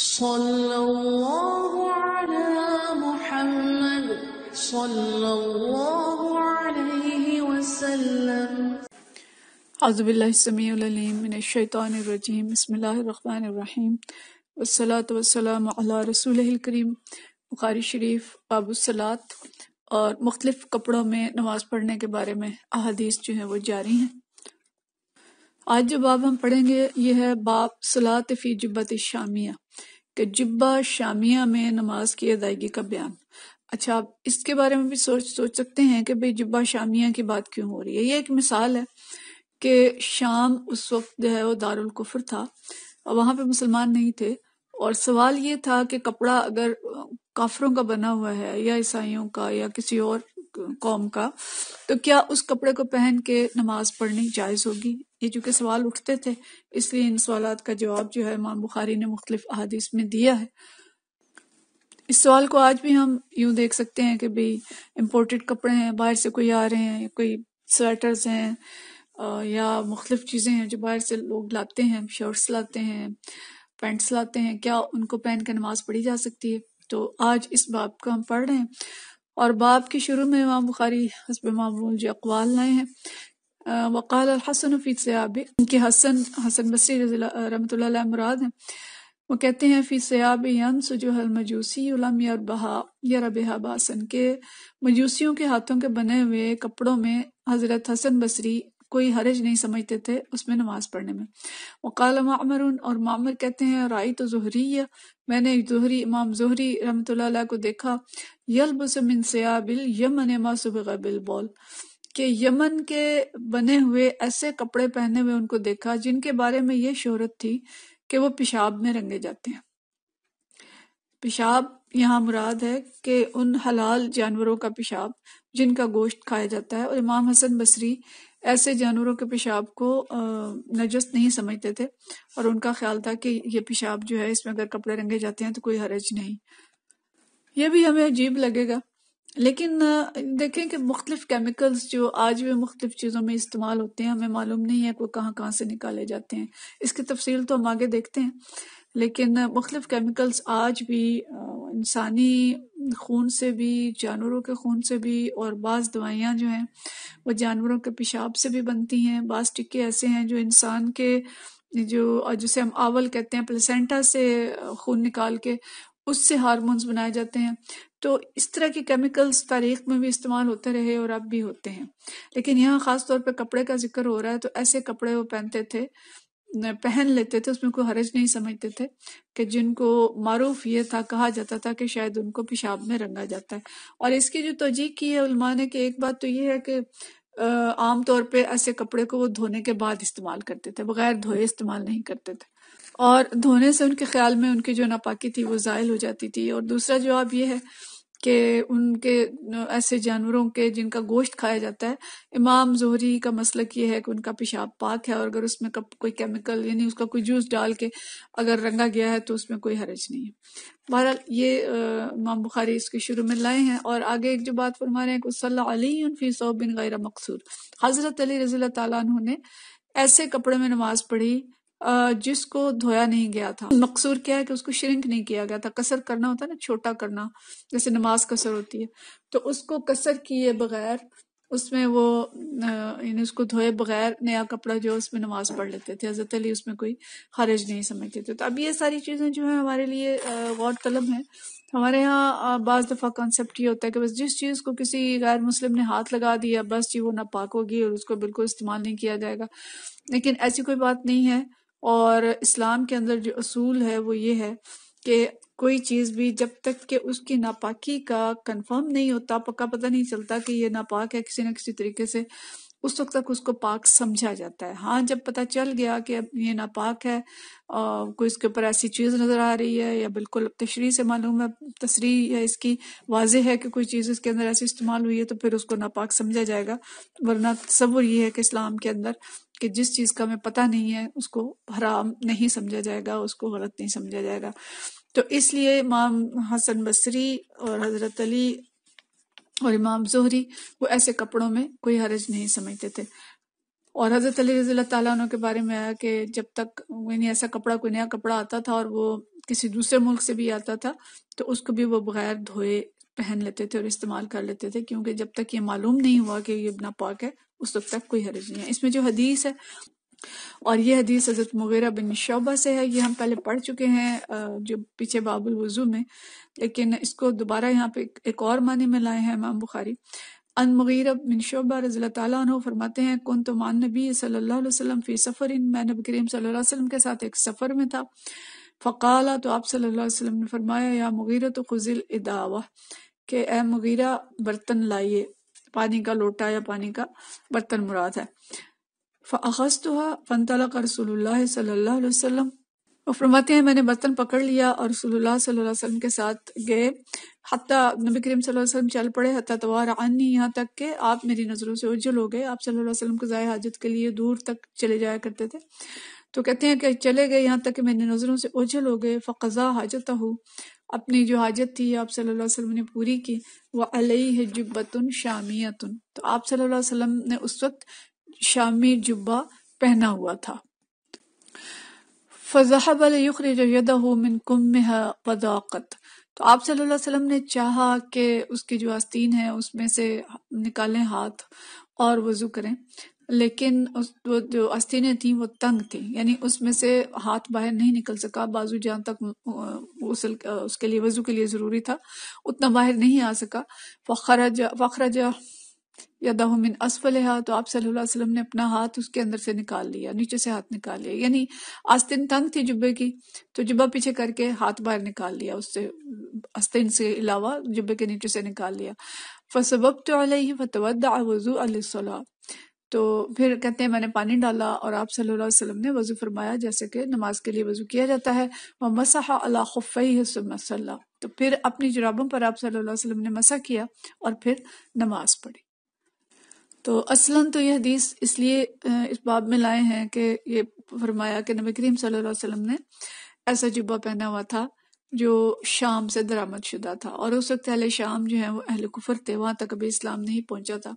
صلى الله على محمد صلى الله عليه وسلم أعوذ بالله السميع العليم من الشيطان الرجيم بسم الله الرحمن الرحيم والصلاة والسلام على रसूल करीम बुखारी शरीफ बाबू सलात और मुख्तलिफ़ कपड़ों में नमाज़ पढ़ने के बारे में अहादीस जो हैं वो जारी हैं आज जो बाब हम पढ़ेंगे ये है बाप सलात फी जुब्बत शामिया के जुब्बा शामिया में नमाज की अदायगी का बयान अच्छा आप इसके बारे में भी सोच सोच सकते हैं कि भाई जुब्बा शामिया की बात क्यों हो रही है ये एक मिसाल है कि शाम उस वक्त जो है वो दारुल कुफर था और वहाँ पे मुसलमान नहीं थे और सवाल ये था कि कपड़ा अगर काफरों का बना हुआ है या ईसाइयों का या किसी और कौम का तो क्या उस कपड़े को पहन के नमाज पढ़नी जायज़ होगी ये चूँकि सवाल उठते थे इसलिए इन सवाल का जवाब जो है इमाम बुखारी ने मुख्तलिफ अहादीस में दिया है इस सवाल को आज भी हम यूं देख सकते हैं कि भाई इम्पोर्टेड कपड़े हैं बाहर से कोई आ रहे हैं कोई स्वेटर्स हैं या मुख्तलिफ चीज़ें हैं जो बाहर से लोग लाते हैं शर्ट्स लाते हैं पैंट्स लाते हैं क्या उनको पहन के नमाज पढ़ी जा सकती है तो आज इस बाब का हम पढ़ रहे हैं और बाप के शुरू में इमाम बुखारी हसब मामूल जो अकवाल लाए हैं वक़ाल हसन फ़ी सयाब इनके हसन हसन बसरी रमत मुराद हैं वो कहते हैं फ़ी सयाब यनसुजहलमजूसी और बहा बहा बासन के मजूसियों के हाथों के बने हुए कपड़ों में हज़रत हसन बसरी कोई हरज नहीं समझते थे उसमें नमाज पढ़ने में वकाल मामर और मामर कहते हैं राय तो जहरी है मैंने जहरी इमाम जहरी रमत को देखा यल बसमिन सयाबिल यमन मासुब बोल कि यमन के बने हुए ऐसे कपड़े पहने हुए उनको देखा जिनके बारे में ये शोहरत थी कि वो पेशाब में रंगे जाते हैं पेशाब यहाँ मुराद है कि उन हलाल जानवरों का पेशाब जिनका गोश्त खाया जाता है और इमाम हसन बसरी ऐसे जानवरों के पेशाब को नजस नहीं समझते थे और उनका ख्याल था कि ये पेशाब जो है इसमें अगर कपड़े रंगे जाते हैं तो कोई हरज नहीं ये भी हमें अजीब लगेगा लेकिन देखें कि मुख्तलिफ केमिकल्स जो आज भी मुख्तलिफ चीज़ों में इस्तेमाल होते हैं हमें मालूम नहीं है वो कहाँ कहाँ से निकाले जाते हैं इसकी तफसील तो हम आगे देखते हैं लेकिन मुख्तलिफ केमिकल्स आज भी इंसानी खून से भी जानवरों के खून से भी और बाज़ दवाइयाँ जो हैं वो जानवरों के पेशाब से भी बनती हैं बाज़ टिक्के ऐसे हैं जो इंसान के जो जिसे हम आवल कहते हैं प्लेसेंटा से खून निकाल के उससे हारमोन्स बनाए जाते हैं तो इस तरह के केमिकल्स तारीख में भी इस्तेमाल होते रहे और अब भी होते हैं लेकिन यहाँ ख़ास तौर पर कपड़े का जिक्र हो रहा है तो ऐसे कपड़े वो पहनते थे पहन लेते थे उसमें कोई हरज नहीं समझते थे कि जिनको मरूफ ये था कहा जाता था कि शायद उनको पेशाब में रंगा जाता है और इसकी जो तोजी की है उलमा ने कि एक बात तो ये है कि आम तौर पे ऐसे कपड़े को वो धोने के बाद इस्तेमाल करते थे बगैर धोए इस्तेमाल नहीं करते थे और धोने से उनके ख्याल में उनकी जो नापाकी थी वो ज़ायल हो जाती थी और दूसरा जवाब ये है कि उनके ऐसे जानवरों के जिनका गोश्त खाया जाता है इमाम जोहरी का मसलक ये है कि उनका पेशाब पाक है और अगर उसमें कोई केमिकल यानी उसका कोई जूस डाल के अगर रंगा गया है तो उसमें कोई हरज नहीं है बहरहाल ये इमाम बुखारी इसके शुरू में लाए हैं और आगे एक जो बात फरमा रहे हैं सल्लाफ़ी सौ बिन गैर मकसूर हज़रत अली रज़ी ने ऐसे कपड़े में नमाज पढ़ी जिसको धोया नहीं गया था मकसूर क्या है कि उसको श्रिंक नहीं किया गया था कसर करना होता है ना छोटा करना जैसे नमाज कसर होती है तो उसको कसर किए बगैर उसमें वो यानी उसको धोए बगैर नया कपड़ा जो उसमें नमाज पढ़ लेते थे हज़रत अली उसमें कोई खारिज नहीं समझते थे तो अब ये सारी चीज़ें जो है हमारे लिए गौर तलब है हमारे यहाँ बज़ दफ़ा कॉन्सेप्ट ये होता है कि बस जिस चीज़ को किसी गैर मुस्लिम ने हाथ लगा दिया बस जी वो नापाक होगी और उसको बिल्कुल इस्तेमाल नहीं किया जाएगा लेकिन ऐसी कोई बात नहीं है और इस्लाम के अंदर जो असूल है वो ये है कि कोई चीज़ भी जब तक कि उसकी नापाकी का कंफर्म नहीं होता पक्का पता नहीं चलता कि ये नापाक है किसी न किसी तरीके से उस वक्त तक उसको पाक समझा जाता है हाँ जब पता चल गया कि अब ये नापाक है कोई इसके ऊपर ऐसी चीज़ नज़र आ रही है या बिल्कुल तशरी से मालूम है तशरी या इसकी वाज है कि कोई चीज़ इसके अंदर ऐसी इस्तेमाल हुई है तो फिर उसको नापाक समझा जाएगा वरना तस्वुर ये है कि इस्लाम के अंदर कि जिस चीज़ का हमें पता नहीं है उसको हराम नहीं समझा जाएगा उसको गलत नहीं समझा जाएगा तो इसलिए इमाम हसन बसरी और हज़रत अली और इमाम जोहरी वो ऐसे कपड़ों में कोई हरज नहीं समझते थे और हज़रत अली रज़ी तैन के बारे में आया कि जब तक यानी ऐसा कपड़ा कोई नया कपड़ा आता था और वो किसी दूसरे मुल्क से भी आता था तो उसको भी वो बगैर धोए पहन लेते थे और इस्तेमाल कर लेते थे क्योंकि जब तक ये मालूम नहीं हुआ कि ये पाक है उस वक्त तक कोई हरज नहीं है इसमें जो हदीस है और ये हदीस हज़रत मुगैरा बिन शोबा से है ये हम पहले पढ़ चुके हैं जो पीछे बाबुल वज़ू में लेकिन इसको दोबारा यहाँ पे एक और माने में लाए हैं इमाम बुखारी अन मुगैरा बिन शोबा रज़ी तु फरमाते हैं कौन तो मान नबी सल्लाम फ़ी सफ़र इन मैं नबी करीम सल्लल्लाहु के साथ एक सफ़र में था फ़काला तो आप सल्लल्लाहु ने फरमाया या मुगीरा तो खुजिल इदावा कि ए मुगीरा बर्तन लाइए पानी का लोटा या पानी का बर्तन मुराद है फ़ाखस्त फ़नतला का रसोल्ला सल्ला वसम और फरमाते हैं मैंने बर्तन पकड़ लिया और रसोल्ला सल्लल्लाहु अलैहि के साथ गए हती नबी करीम सल्लल्लाहु अलैहि चल पड़े हती तवार आनी यहाँ तक के आप मेरी नज़रों से उज्जल हो गए आप सल्लल्लाहु अलैहि को ज़ाय हाजत के लिए दूर तक चले जाया करते थे तो कहते हैं कि चले गए यहाँ तक कि मेरी नज़रों से ओझल हो गए फ़ज़ा हाजत हो अपनी जो हाजत थी आप सल्लल्लाहु अलैहि वसल्लम ने पूरी की वह अलई है जुब्बतन शामियतन तो आप सल्लल्लाहु अलैहि वसल्लम ने उस वक्त शामी जुब्बा पहना हुआ था फजहब फ़ज़ाबलखरजमिन कुम वदाक़त तो आप सल्लल्लाहु अलैहि वसल्लम ने चाहा कि उसकी जो आस्तीन है उसमें से निकालें हाथ और वज़ू करें लेकिन उस वो जो अस्थियाँ थी वो तंग थी यानी उसमें से हाथ बाहर नहीं निकल सका बाजू जहाँ तक उसल उसके लिए वजू के लिए ज़रूरी था उतना बाहर नहीं आ सका फखरा जा यदाह मिन असफल हा तो आप सल्लल्लाहु अलैहि वसल्लम ने अपना हाथ उसके अंदर से निकाल लिया नीचे से हाथ निकाल लिया यानी आस्तिन तंग थी जुब्बे की तो जुब्बा पीछे करके हाथ बाहर निकाल लिया उससे अस्तिन से अलावा जुब्बे के नीचे से निकाल लिया फसबब तो अलह फतवद वजू अलसला तो फिर कहते हैं मैंने पानी डाला और आप सल्लल्लाहु अलैहि वसल्लम ने वज़ू फरमाया जैसे कि नमाज के लिए वज़ू किया जाता है वह मसा अला खुफ सल्ला तो फिर अपनी जुराबों पर आप सल्लल्लाहु अलैहि वसल्लम ने मसा किया और फिर नमाज पढ़ी तो असलन तो यह हदीस इसलिए इस बाब में लाए हैं कि ये फरमाया कि नबी करीम सल्लल्लाहु अलैहि ने ऐसा जुब्बा पहना हुआ था जो शाम से दरामद शुदा था और उस वक्त अहले शाम जो है वो अहल कुफर थे वहाँ तक अभी इस्लाम नहीं पहुंचा था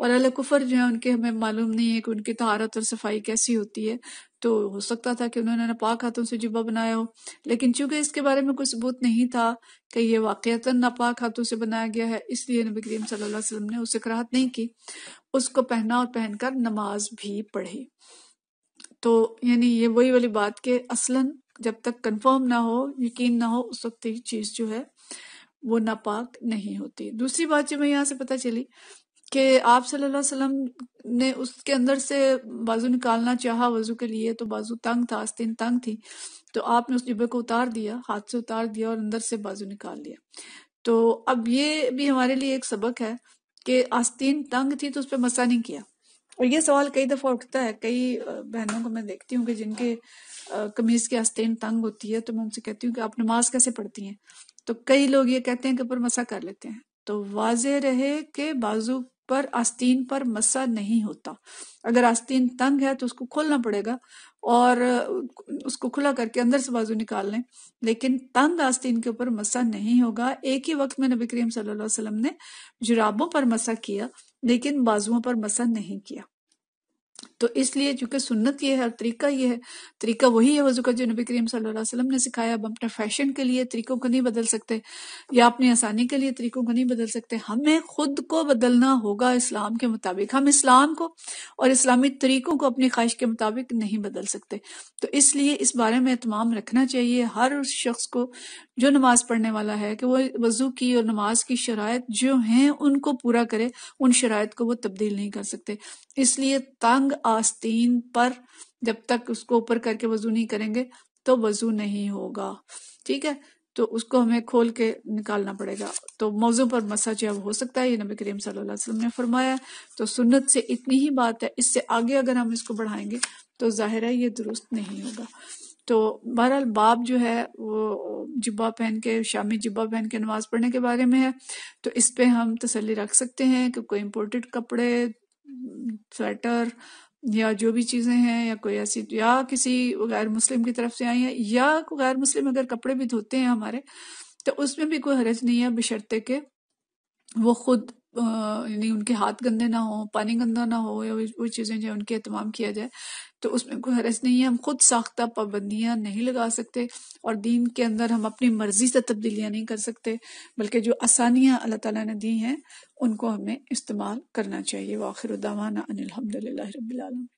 और अल कुफर जो है उनके हमें मालूम नहीं है कि उनकी तहारत और सफाई कैसी होती है तो हो सकता था कि उन्होंने नापाक हाथों से जुबा बनाया हो लेकिन चूंकि इसके बारे में कोई सबूत नहीं था कि यह वाक़ता नापाक हाथों से बनाया गया है इसलिए नबी करीम सल्लल्लाहु अलैहि वसल्लम ने उसे कराहत नहीं की उसको पहना और पहनकर नमाज भी पढ़ी तो यानी ये वही वाली बात कि असलन जब तक कंफर्म ना हो यकीन ना हो उस वक्त चीज़ जो है वो नापाक नहीं होती दूसरी बात जो मैं यहाँ से पता चली कि आप सल्लल्लाहु अलैहि वसल्लम ने उसके अंदर से बाजू निकालना चाहा वजू के लिए तो बाजू तंग था आस्तीन तंग थी तो आपने उस डिब्बे को उतार दिया हाथ से उतार दिया और अंदर से बाजू निकाल लिया तो अब ये भी हमारे लिए एक सबक है कि आस्तीन तंग थी तो उस पर मसा नहीं किया और ये सवाल कई दफ़ा उठता है कई बहनों को मैं देखती हूँ कि जिनके कमीज़ की आस्तीन तंग होती है तो मैं उनसे कहती हूँ कि आप नमाज कैसे पढ़ती हैं तो कई लोग ये कहते हैं कि पर मसा कर लेते हैं तो वाज रहे कि बाजू पर आस्तीन पर मसा नहीं होता अगर आस्तीन तंग है तो उसको खोलना पड़ेगा और उसको खुला करके अंदर से बाजू निकाल लें लेकिन तंग आस्तीन के ऊपर मसा नहीं होगा एक ही वक्त में नबी करीम सल्लल्लाहु अलैहि वसल्लम ने जुराबों पर मसा किया लेकिन बाजुओं पर मसा नहीं किया तो इसलिए चूंकि सुन्नत ये है और तरीका ये है तरीका वही है वजू का जो नबी करीम वसल्लम ने सिखाया अब अपने फैशन के लिए तरीकों को नहीं बदल सकते या अपनी आसानी के लिए तरीकों को नहीं बदल सकते हमें खुद को बदलना होगा इस्लाम के मुताबिक हम इस्लाम को और इस्लामी तरीकों को अपनी ख्वाहिश के मुताबिक नहीं बदल सकते तो इसलिए इस बारे में एहतमाम रखना चाहिए हर शख्स को जो नमाज पढ़ने वाला है कि वो वजू की और नमाज की शराय जो हैं उनको पूरा करे उन शराय को वो तब्दील नहीं कर सकते इसलिए तंग आस्तीन पर जब तक उसको ऊपर करके वजू नहीं करेंगे तो वजू नहीं होगा ठीक है तो उसको हमें खोल के निकालना पड़ेगा तो मौजू पर मसा जो हो सकता है ये नबी करीम सल्लल्लाहु अलैहि वसल्लम ने फरमाया तो सुन्नत से इतनी ही बात है इससे आगे अगर हम इसको बढ़ाएंगे तो ज़ाहिर है ये दुरुस्त नहीं होगा तो बहरहाल बाप जो है वो जिब्बा पहन के शामी जिब्बा पहन के नमाज पढ़ने के बारे में है तो इस पर हम तसली रख सकते हैं कि कोई इम्पोर्टेड कपड़े स्वेटर या जो भी चीज़ें हैं या कोई ऐसी या किसी गैर मुस्लिम की तरफ से आई है या गैर मुस्लिम अगर कपड़े भी धोते हैं हमारे तो उसमें भी कोई हरज नहीं है बशर्ते के वो खुद यानी उनके हाथ गंदे ना हो पानी गंदा ना हो या वो चीज़ें जो उनके अहतमाम किया जाए तो उसमें कोई हरस नहीं है हम खुद साख्ता पाबंदियाँ नहीं लगा सकते और दीन के अंदर हम अपनी मर्ज़ी से तब्दीलियाँ नहीं कर सकते बल्कि जो आसानियाँ अल्लाह ताला ने दी हैं उनको हमें इस्तेमाल करना चाहिए वाखिर उदावाना अनिल रबीआलम